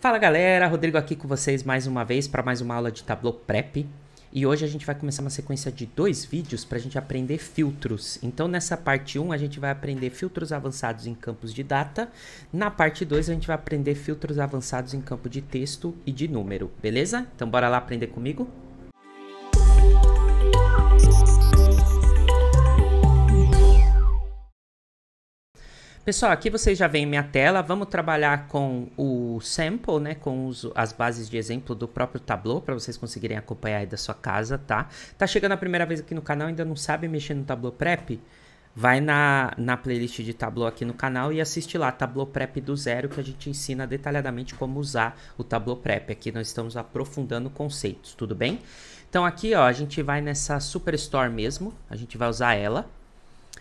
Fala galera, Rodrigo aqui com vocês mais uma vez para mais uma aula de Tableau Prep. E hoje a gente vai começar uma sequência de dois vídeos para a gente aprender filtros. Então, nessa parte 1, a gente vai aprender filtros avançados em campos de data. Na parte 2, a gente vai aprender filtros avançados em campo de texto e de número, beleza? Então, bora lá aprender comigo? Pessoal, aqui vocês já veem minha tela, vamos trabalhar com o sample, né, com os, as bases de exemplo do próprio Tableau, para vocês conseguirem acompanhar aí da sua casa, tá? Tá chegando a primeira vez aqui no canal, ainda não sabe mexer no Tableau Prep? Vai na, na playlist de Tableau aqui no canal e assiste lá, Tableau Prep do zero, que a gente ensina detalhadamente como usar o Tableau Prep. Aqui nós estamos aprofundando conceitos, tudo bem? Então aqui, ó, a gente vai nessa Superstore mesmo, a gente vai usar ela.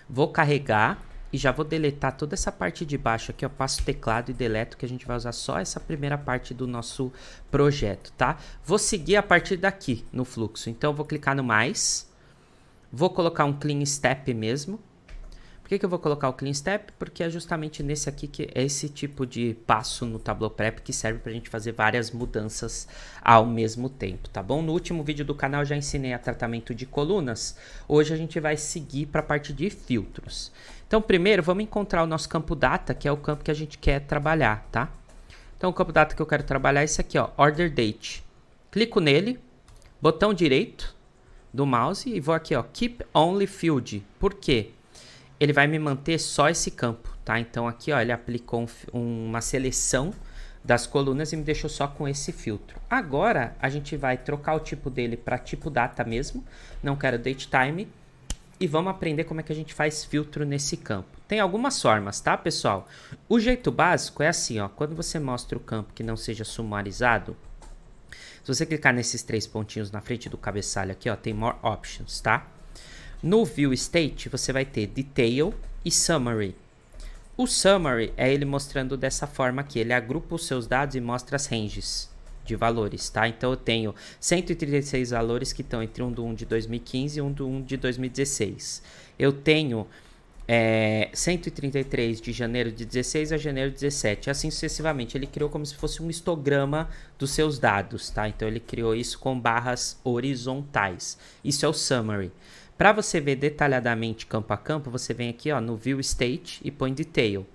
Vou carregar e já vou deletar toda essa parte de baixo aqui, ó, passo teclado e deleto, que a gente vai usar só essa primeira parte do nosso projeto, tá? Vou seguir a partir daqui no fluxo, então vou clicar no mais, vou colocar um clean step mesmo, por que, que eu vou colocar o clean step? Porque é justamente nesse aqui que é esse tipo de passo no Tableau Prep que serve para a gente fazer várias mudanças ao mesmo tempo, tá bom? No último vídeo do canal já ensinei a tratamento de colunas. Hoje a gente vai seguir para a parte de filtros. Então, primeiro, vamos encontrar o nosso campo data, que é o campo que a gente quer trabalhar, tá? Então, o campo data que eu quero trabalhar é esse aqui, ó, order date. Clico nele, botão direito do mouse e vou aqui, ó, keep only field. Por quê? ele vai me manter só esse campo, tá? Então aqui, ó, ele aplicou um, uma seleção das colunas e me deixou só com esse filtro. Agora, a gente vai trocar o tipo dele para tipo data mesmo, não quero date time, e vamos aprender como é que a gente faz filtro nesse campo. Tem algumas formas, tá, pessoal? O jeito básico é assim, ó, quando você mostra o campo que não seja sumarizado, se você clicar nesses três pontinhos na frente do cabeçalho aqui, ó, tem More Options, tá? No view state, você vai ter detail e summary. O summary é ele mostrando dessa forma que ele agrupa os seus dados e mostra as ranges de valores, tá? Então eu tenho 136 valores que estão entre um do 1 de 2015 e um do 1 de 2016. Eu tenho é, 133 de janeiro de 16 a janeiro de 17, assim sucessivamente. Ele criou como se fosse um histograma dos seus dados, tá? Então ele criou isso com barras horizontais. Isso é o summary. Para você ver detalhadamente campo a campo, você vem aqui ó, no View State e põe Detail.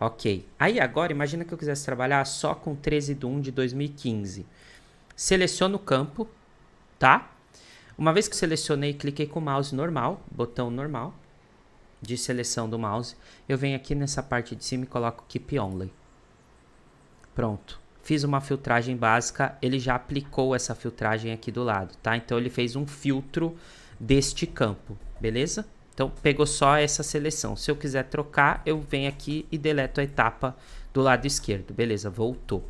Ok. Aí agora, imagina que eu quisesse trabalhar só com 13 de 1 de 2015. Seleciono o campo, tá? Uma vez que selecionei, cliquei com o mouse normal, botão normal de seleção do mouse. Eu venho aqui nessa parte de cima e coloco Keep Only. Pronto. Fiz uma filtragem básica, ele já aplicou essa filtragem aqui do lado, tá? Então ele fez um filtro deste campo, beleza? Então pegou só essa seleção. Se eu quiser trocar, eu venho aqui e deleto a etapa do lado esquerdo, beleza? Voltou.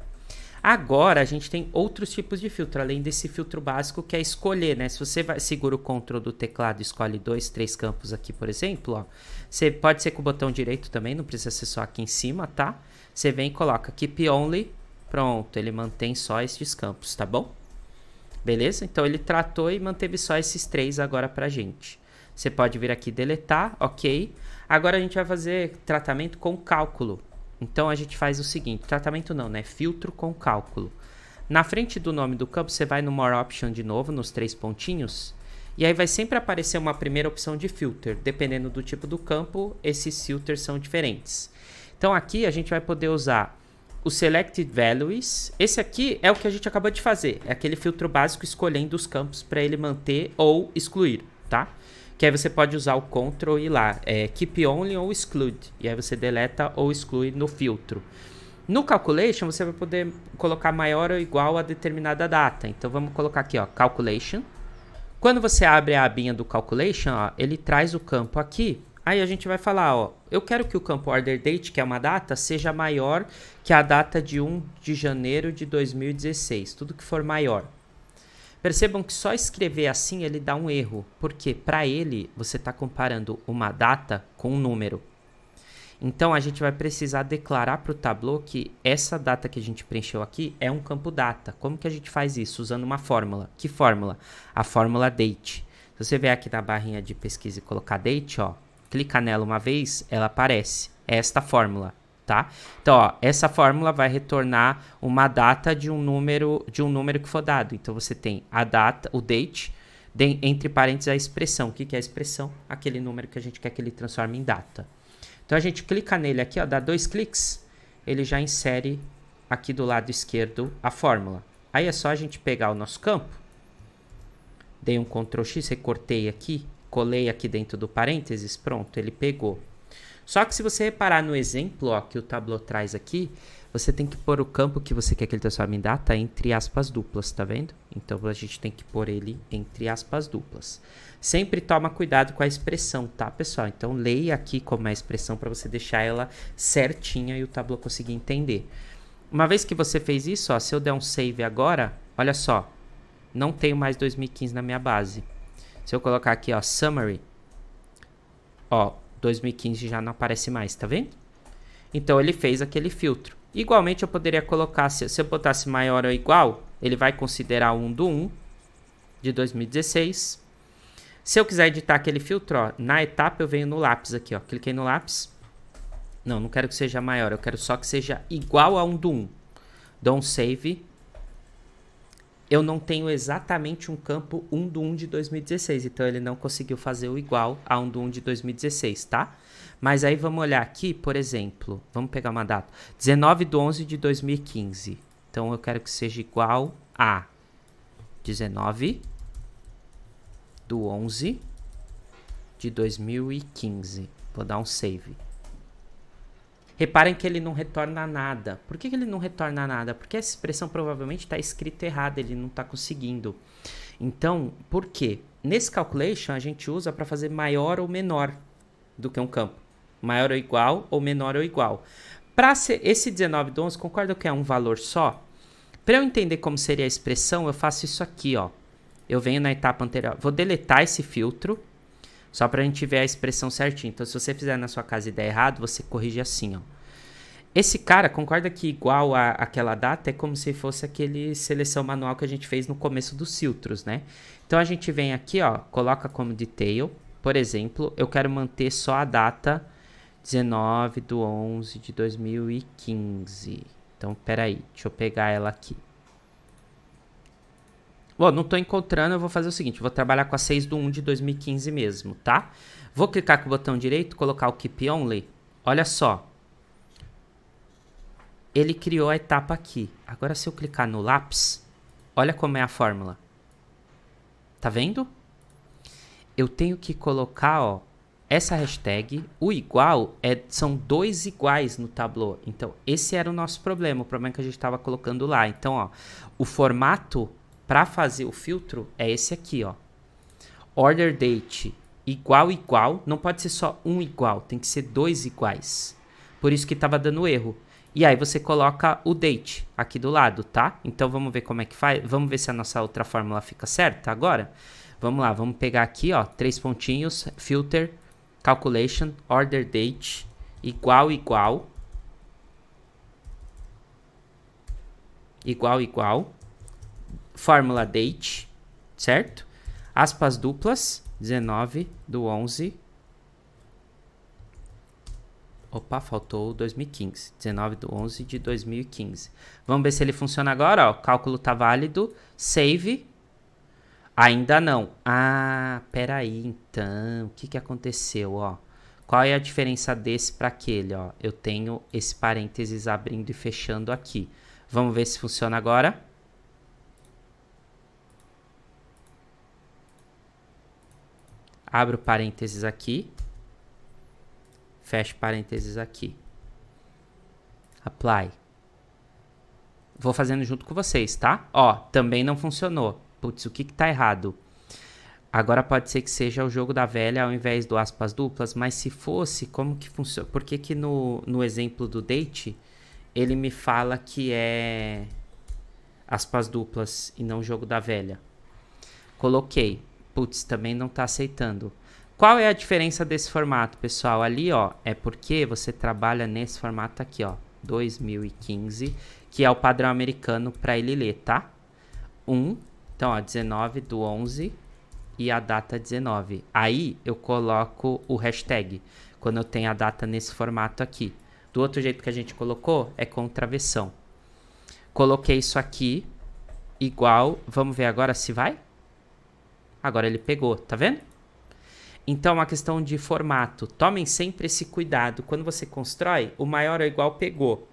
Agora a gente tem outros tipos de filtro, além desse filtro básico que é escolher, né? Se você vai, segura o Ctrl do teclado e escolhe dois, três campos aqui, por exemplo, ó. Você pode ser com o botão direito também, não precisa ser só aqui em cima, tá? Você vem e coloca Keep Only, pronto, ele mantém só estes campos, tá bom? Beleza? Então ele tratou e manteve só esses três agora pra gente. Você pode vir aqui deletar, ok. Agora a gente vai fazer tratamento com cálculo. Então a gente faz o seguinte, tratamento não, né? Filtro com cálculo. Na frente do nome do campo, você vai no More Option de novo, nos três pontinhos. E aí vai sempre aparecer uma primeira opção de filter. Dependendo do tipo do campo, esses filters são diferentes. Então aqui a gente vai poder usar o Selected Values. Esse aqui é o que a gente acabou de fazer. É aquele filtro básico escolhendo os campos para ele manter ou excluir, tá? Que aí você pode usar o Ctrl e lá, é, Keep Only ou Exclude. E aí você deleta ou exclui no filtro. No Calculation, você vai poder colocar maior ou igual a determinada data. Então, vamos colocar aqui, ó, Calculation. Quando você abre a abinha do Calculation, ó, ele traz o campo aqui Aí a gente vai falar, ó, eu quero que o campo order date, que é uma data, seja maior que a data de 1 de janeiro de 2016, tudo que for maior. Percebam que só escrever assim ele dá um erro, porque para ele você está comparando uma data com um número. Então a gente vai precisar declarar para o Tableau que essa data que a gente preencheu aqui é um campo data. Como que a gente faz isso? Usando uma fórmula. Que fórmula? A fórmula date. Se você vier aqui na barrinha de pesquisa e colocar date, ó, clicar nela uma vez, ela aparece. É esta fórmula, tá? Então, ó, essa fórmula vai retornar uma data de um número de um número que for dado. Então você tem a data, o date, de, entre parênteses a expressão. O que, que é a expressão? Aquele número que a gente quer que ele transforme em data. Então a gente clica nele aqui, ó, dá dois cliques, ele já insere aqui do lado esquerdo a fórmula. Aí é só a gente pegar o nosso campo, dei um Ctrl X, recortei aqui colei aqui dentro do parênteses, pronto, ele pegou. Só que se você reparar no exemplo ó, que o Tableau traz aqui, você tem que pôr o campo que você quer que ele transforme em data entre aspas duplas, tá vendo? Então a gente tem que pôr ele entre aspas duplas. Sempre toma cuidado com a expressão, tá, pessoal? Então leia aqui como é a expressão para você deixar ela certinha e o Tableau conseguir entender. Uma vez que você fez isso, ó, se eu der um save agora, olha só, não tenho mais 2015 na minha base. Se eu colocar aqui, ó, summary, ó, 2015 já não aparece mais, tá vendo? Então ele fez aquele filtro. Igualmente eu poderia colocar, se, eu botasse maior ou igual, ele vai considerar um do 1 de 2016. Se eu quiser editar aquele filtro, ó, na etapa eu venho no lápis aqui, ó, cliquei no lápis. Não, não quero que seja maior, eu quero só que seja igual a um do 1. Dou um save, eu não tenho exatamente um campo 1 do 1 de 2016, então ele não conseguiu fazer o igual a 1 do 1 de 2016, tá? Mas aí vamos olhar aqui, por exemplo, vamos pegar uma data, 19 do 11 de 2015. Então eu quero que seja igual a 19 do 11 de 2015. Vou dar um save. Reparem que ele não retorna nada. Por que, que ele não retorna nada? Porque essa expressão provavelmente está escrita errada, ele não está conseguindo. Então, por quê? Nesse calculation, a gente usa para fazer maior ou menor do que um campo. Maior ou igual ou menor ou igual. Para esse 19 do 11, concordo que é um valor só? Para eu entender como seria a expressão, eu faço isso aqui, ó. Eu venho na etapa anterior, vou deletar esse filtro, só pra gente ver a expressão certinha. Então, se você fizer na sua casa e der errado, você corrige assim, ó. Esse cara concorda que igual a aquela data é como se fosse aquele seleção manual que a gente fez no começo dos filtros, né? Então a gente vem aqui, ó, coloca como detail, por exemplo, eu quero manter só a data 19 do 11 de 2015. Então, peraí, deixa eu pegar ela aqui. Bom, não estou encontrando, eu vou fazer o seguinte, vou trabalhar com a 6 do 1 de 2015 mesmo, tá? Vou clicar com o botão direito, colocar o Keep Only. Olha só. Ele criou a etapa aqui. Agora se eu clicar no lápis, olha como é a fórmula. Tá vendo? Eu tenho que colocar, ó, essa hashtag, o igual é, são dois iguais no Tableau. Então, esse era o nosso problema, o problema que a gente estava colocando lá. Então, ó, o formato para fazer o filtro é esse aqui, ó. Order date igual igual, não pode ser só um igual, tem que ser dois iguais. Por isso que estava dando erro. E aí você coloca o date aqui do lado, tá? Então vamos ver como é que faz, vamos ver se a nossa outra fórmula fica certa agora. Vamos lá, vamos pegar aqui, ó, três pontinhos, filter, calculation, order date igual igual igual igual fórmula date, certo? Aspas duplas, 19 do 11. Opa, faltou 2015. 19 do 11 de 2015. Vamos ver se ele funciona agora. Ó. O cálculo está válido. Save. Ainda não. Ah, peraí, então. O que, que aconteceu, ó? Qual é a diferença desse para aquele, ó? Eu tenho esse parênteses abrindo e fechando aqui. Vamos ver se funciona agora. abro parênteses aqui, fecho parênteses aqui. Apply. Vou fazendo junto com vocês, tá? Ó, também não funcionou. Putz, o que que tá errado? Agora pode ser que seja o jogo da velha ao invés do aspas duplas, mas se fosse, como que funciona? Por que que no, no exemplo do date, ele me fala que é aspas duplas e não jogo da velha? Coloquei putz, também não está aceitando. Qual é a diferença desse formato, pessoal? Ali, ó, é porque você trabalha nesse formato aqui, ó, 2015, que é o padrão americano para ele ler, tá? 1, um, então, ó, 19 do 11 e a data 19. Aí eu coloco o hashtag, quando eu tenho a data nesse formato aqui. Do outro jeito que a gente colocou, é com travessão. Coloquei isso aqui, igual, vamos ver agora se vai? Agora ele pegou, tá vendo? Então, a questão de formato. Tomem sempre esse cuidado. Quando você constrói, o maior ou igual pegou.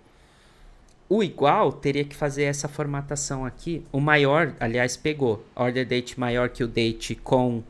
O igual teria que fazer essa formatação aqui. O maior, aliás, pegou. Order date maior que o date com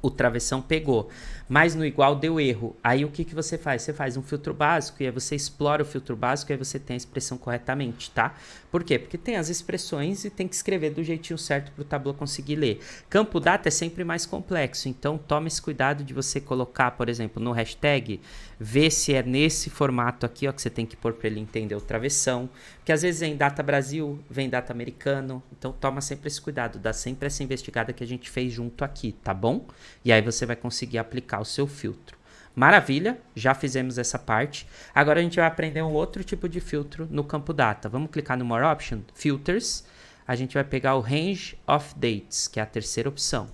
o travessão pegou mas no igual deu erro. Aí o que, que você faz? Você faz um filtro básico e aí você explora o filtro básico e aí você tem a expressão corretamente, tá? Por quê? Porque tem as expressões e tem que escrever do jeitinho certo para o Tableau conseguir ler. Campo data é sempre mais complexo, então tome esse cuidado de você colocar, por exemplo, no hashtag, ver se é nesse formato aqui ó, que você tem que pôr para ele entender o travessão, porque às vezes vem data Brasil, vem data americano, então toma sempre esse cuidado, dá sempre essa investigada que a gente fez junto aqui, tá bom? E aí você vai conseguir aplicar colocar o seu filtro. Maravilha, já fizemos essa parte. Agora a gente vai aprender um outro tipo de filtro no campo data. Vamos clicar no More Option, Filters. A gente vai pegar o Range of Dates, que é a terceira opção.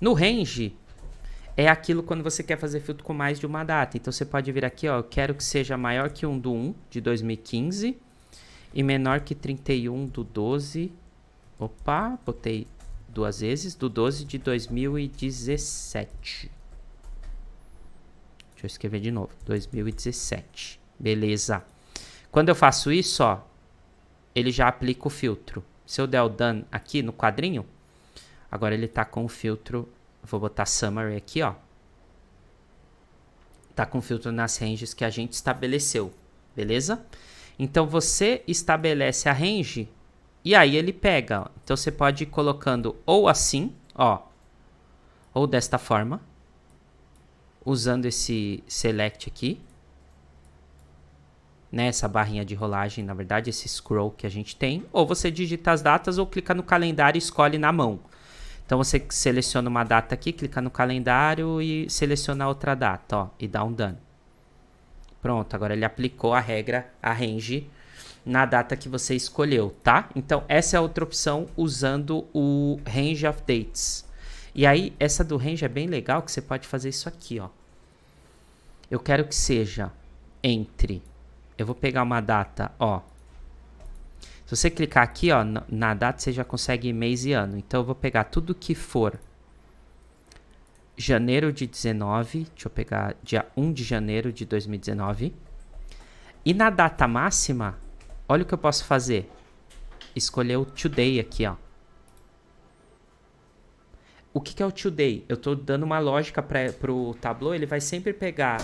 No Range, é aquilo quando você quer fazer filtro com mais de uma data. Então você pode vir aqui, ó, eu quero que seja maior que 1 do 1 de 2015 e menor que 31 do 12. Opa, botei duas vezes, do 12 de 2017. Deixa eu escrever de novo. 2017. Beleza. Quando eu faço isso, ó, ele já aplica o filtro. Se eu der o done aqui no quadrinho, agora ele tá com o filtro. Vou botar summary aqui, ó. Tá com o filtro nas ranges que a gente estabeleceu, beleza? Então você estabelece a range e aí ele pega. Então você pode ir colocando ou assim, ó, ou desta forma, usando esse select aqui, né, essa barrinha de rolagem, na verdade, esse scroll que a gente tem, ou você digita as datas ou clica no calendário e escolhe na mão. Então você seleciona uma data aqui, clica no calendário e seleciona outra data, ó, e dá um dano. Pronto, agora ele aplicou a regra, a range, na data que você escolheu, tá? Então essa é outra opção usando o range of dates. E aí, essa do range é bem legal que você pode fazer isso aqui, ó. Eu quero que seja entre... Eu vou pegar uma data, ó. Se você clicar aqui, ó, na data, você já consegue mês e ano. Então, eu vou pegar tudo que for janeiro de 19, deixa eu pegar dia 1 de janeiro de 2019. E na data máxima, olha o que eu posso fazer. Escolher o today aqui, ó o que, que é o today? Eu estou dando uma lógica para o Tableau, ele vai sempre pegar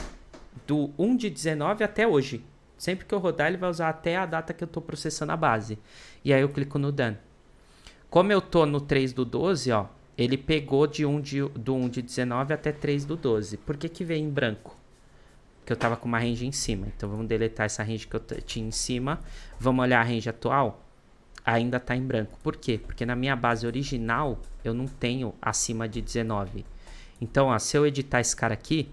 do 1 de 19 até hoje. Sempre que eu rodar, ele vai usar até a data que eu estou processando a base. E aí eu clico no done. Como eu estou no 3 do 12, ó, ele pegou de 1 de, do 1 de 19 até 3 do 12. Por que, que veio em branco? Porque eu estava com uma range em cima. Então vamos deletar essa range que eu tinha em cima. Vamos olhar a range atual ainda está em branco. Por quê? Porque na minha base original eu não tenho acima de 19. Então, ó, se eu editar esse cara aqui,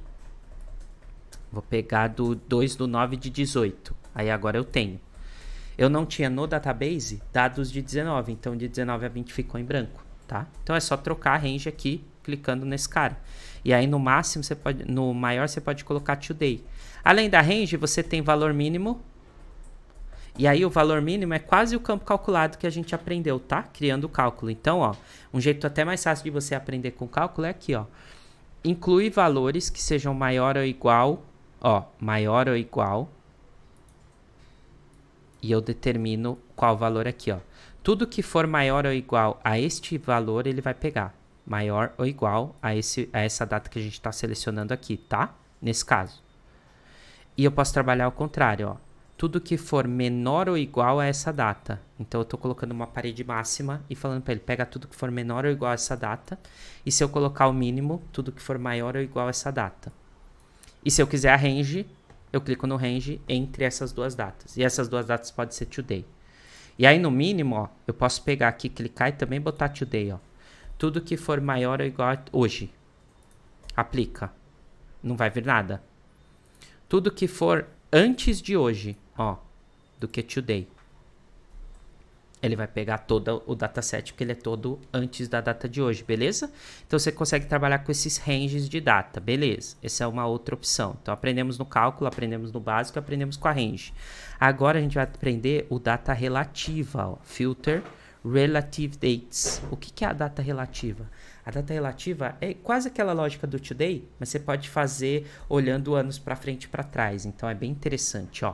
vou pegar do 2 do 9 de 18. Aí agora eu tenho. Eu não tinha no database dados de 19, então de 19 a 20 ficou em branco, tá? Então é só trocar a range aqui clicando nesse cara. E aí no máximo você pode, no maior você pode colocar today. Além da range, você tem valor mínimo e aí o valor mínimo é quase o campo calculado que a gente aprendeu, tá? Criando o cálculo. Então, ó, um jeito até mais fácil de você aprender com cálculo é aqui, ó. Inclui valores que sejam maior ou igual, ó, maior ou igual. E eu determino qual valor aqui, ó. Tudo que for maior ou igual a este valor, ele vai pegar. Maior ou igual a, esse, a essa data que a gente está selecionando aqui, tá? Nesse caso. E eu posso trabalhar ao contrário, ó tudo que for menor ou igual a essa data. Então eu estou colocando uma parede máxima e falando para ele, pega tudo que for menor ou igual a essa data. E se eu colocar o mínimo, tudo que for maior ou igual a essa data. E se eu quiser a range, eu clico no range entre essas duas datas. E essas duas datas pode ser today. E aí no mínimo, ó, eu posso pegar aqui, clicar e também botar today, ó. Tudo que for maior ou igual a hoje. Aplica. Não vai vir nada. Tudo que for antes de hoje, ó, do que today. Ele vai pegar todo o dataset, porque ele é todo antes da data de hoje, beleza? Então você consegue trabalhar com esses ranges de data, beleza? Essa é uma outra opção. Então aprendemos no cálculo, aprendemos no básico, aprendemos com a range. Agora a gente vai aprender o data relativa, ó, filter relative dates. O que, que é a data relativa? A data relativa é quase aquela lógica do today, mas você pode fazer olhando anos para frente e para trás. Então é bem interessante, ó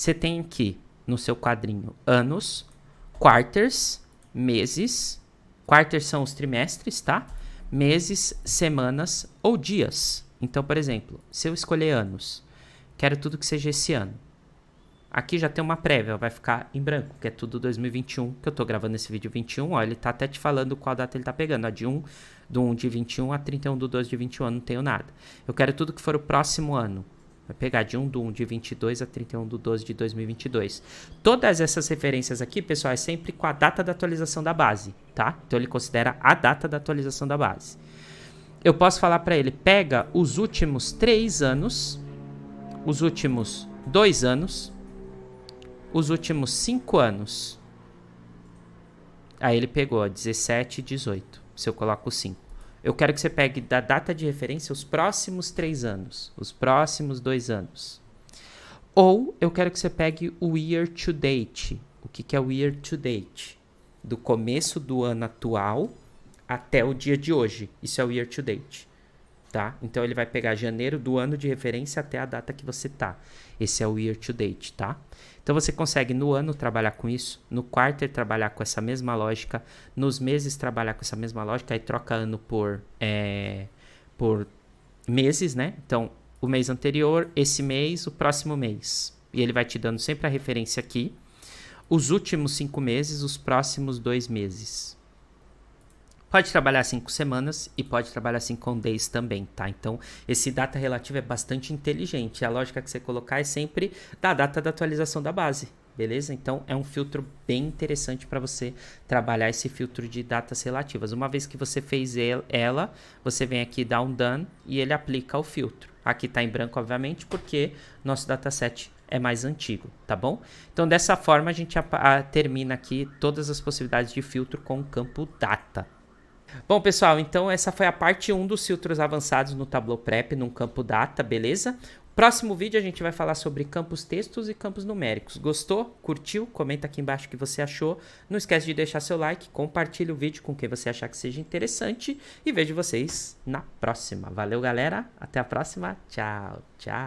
você tem aqui no seu quadrinho anos, quarters, meses. Quarters são os trimestres, tá? Meses, semanas ou dias. Então, por exemplo, se eu escolher anos, quero tudo que seja esse ano. Aqui já tem uma prévia, vai ficar em branco, que é tudo 2021, que eu tô gravando esse vídeo 21, ó, ele tá até te falando qual data ele tá pegando, ó, de 1, do 1 de 21 a 31 do 2 de 21, não tenho nada. Eu quero tudo que for o próximo ano, Vai pegar de 1 do 1 de 22 a 31 do 12 de 2022. Todas essas referências aqui, pessoal, é sempre com a data da atualização da base, tá? Então ele considera a data da atualização da base. Eu posso falar para ele, pega os últimos 3 anos, os últimos 2 anos, os últimos 5 anos. Aí ele pegou 17 e 18, se eu coloco 5 eu quero que você pegue da data de referência os próximos três anos, os próximos dois anos. Ou eu quero que você pegue o year to date. O que, que é o year to date? Do começo do ano atual até o dia de hoje. Isso é o year to date tá? Então ele vai pegar janeiro do ano de referência até a data que você tá. Esse é o year to date, tá? Então você consegue no ano trabalhar com isso, no quarter trabalhar com essa mesma lógica, nos meses trabalhar com essa mesma lógica, aí troca ano por é, por meses, né? Então o mês anterior, esse mês, o próximo mês. E ele vai te dando sempre a referência aqui. Os últimos cinco meses, os próximos dois meses. Pode trabalhar assim com semanas e pode trabalhar assim com days também, tá? Então, esse data relativo é bastante inteligente. A lógica que você colocar é sempre da data da atualização da base, beleza? Então é um filtro bem interessante para você trabalhar esse filtro de datas relativas. Uma vez que você fez ela, você vem aqui dá um done e ele aplica o filtro. Aqui está em branco, obviamente, porque nosso dataset é mais antigo, tá bom? Então dessa forma a gente termina aqui todas as possibilidades de filtro com o campo data. Bom, pessoal, então essa foi a parte 1 dos filtros avançados no Tableau Prep, num campo data, beleza? Próximo vídeo a gente vai falar sobre campos textos e campos numéricos. Gostou? Curtiu? Comenta aqui embaixo o que você achou. Não esquece de deixar seu like, compartilha o vídeo com quem você achar que seja interessante e vejo vocês na próxima. Valeu, galera. Até a próxima. Tchau, tchau.